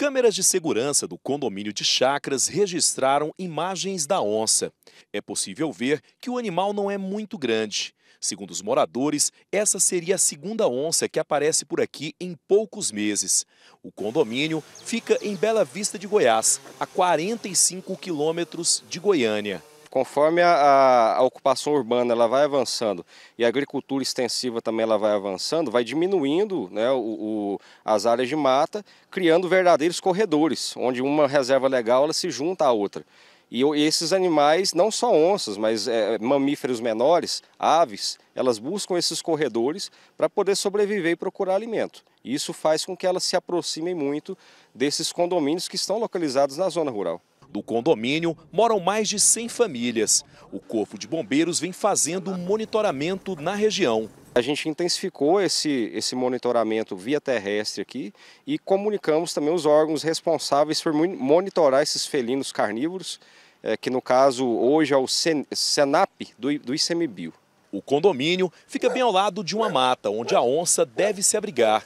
Câmeras de segurança do condomínio de Chacras registraram imagens da onça. É possível ver que o animal não é muito grande. Segundo os moradores, essa seria a segunda onça que aparece por aqui em poucos meses. O condomínio fica em Bela Vista de Goiás, a 45 quilômetros de Goiânia conforme a, a, ocupação urbana ela vai avançando e a agricultura extensiva também ela vai avançando, vai diminuindo né, o, o, as áreas de mata, criando verdadeiros corredores, onde uma reserva legal ela se junta à outra. E, e esses animais, não só onças, mas é, mamíferos menores, aves, elas buscam esses corredores para poder sobreviver e procurar alimento. E isso faz com que elas se aproximem muito desses condomínios que estão localizados na zona rural. Do condomínio moram mais de 100 famílias. O Corpo de Bombeiros vem fazendo um monitoramento na região. A gente intensificou esse, esse monitoramento via terrestre aqui e comunicamos também os órgãos responsáveis por monitorar esses felinos carnívoros, é, que no caso hoje é o Senap do, do ICMBio. O condomínio fica bem ao lado de uma mata onde a onça deve se abrigar.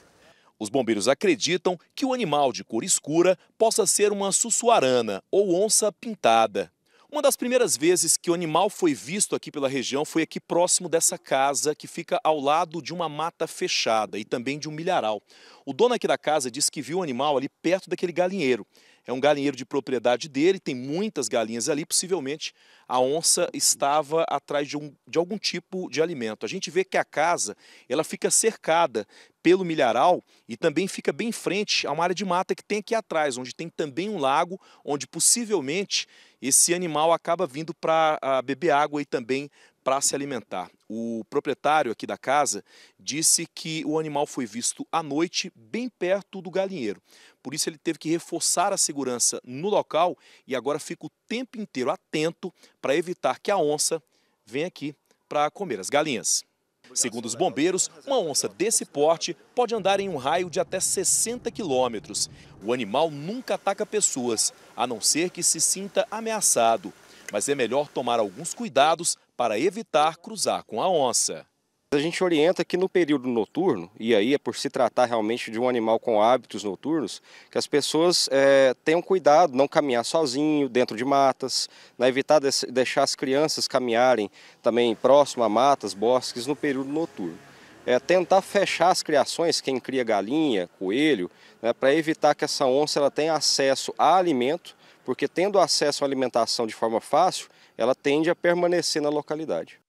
Os bombeiros acreditam que o animal de cor escura possa ser uma sussuarana ou onça pintada. Uma das primeiras vezes que o animal foi visto aqui pela região foi aqui próximo dessa casa, que fica ao lado de uma mata fechada e também de um milharal. O dono aqui da casa disse que viu o animal ali perto daquele galinheiro. É um galinheiro de propriedade dele, tem muitas galinhas ali. Possivelmente a onça estava atrás de, um, de algum tipo de alimento. A gente vê que a casa ela fica cercada pelo milharal e também fica bem em frente a uma área de mata que tem aqui atrás, onde tem também um lago, onde possivelmente esse animal acaba vindo para beber água e também para se alimentar. O proprietário aqui da casa disse que o animal foi visto à noite bem perto do galinheiro. Por isso ele teve que reforçar a segurança no local e agora fica o tempo inteiro atento para evitar que a onça venha aqui para comer as galinhas. Segundo os bombeiros, uma onça desse porte pode andar em um raio de até 60 quilômetros. O animal nunca ataca pessoas, a não ser que se sinta ameaçado mas é melhor tomar alguns cuidados para evitar cruzar com a onça. A gente orienta que no período noturno, e aí é por se tratar realmente de um animal com hábitos noturnos, que as pessoas é, tenham cuidado, não caminhar sozinho dentro de matas, né, evitar de deixar as crianças caminharem também próximo a matas, bosques no período noturno. É, tentar fechar as criações, quem cria galinha, coelho, né, para evitar que essa onça ela tenha acesso a alimento porque tendo acesso à alimentação de forma fácil, ela tende a permanecer na localidade.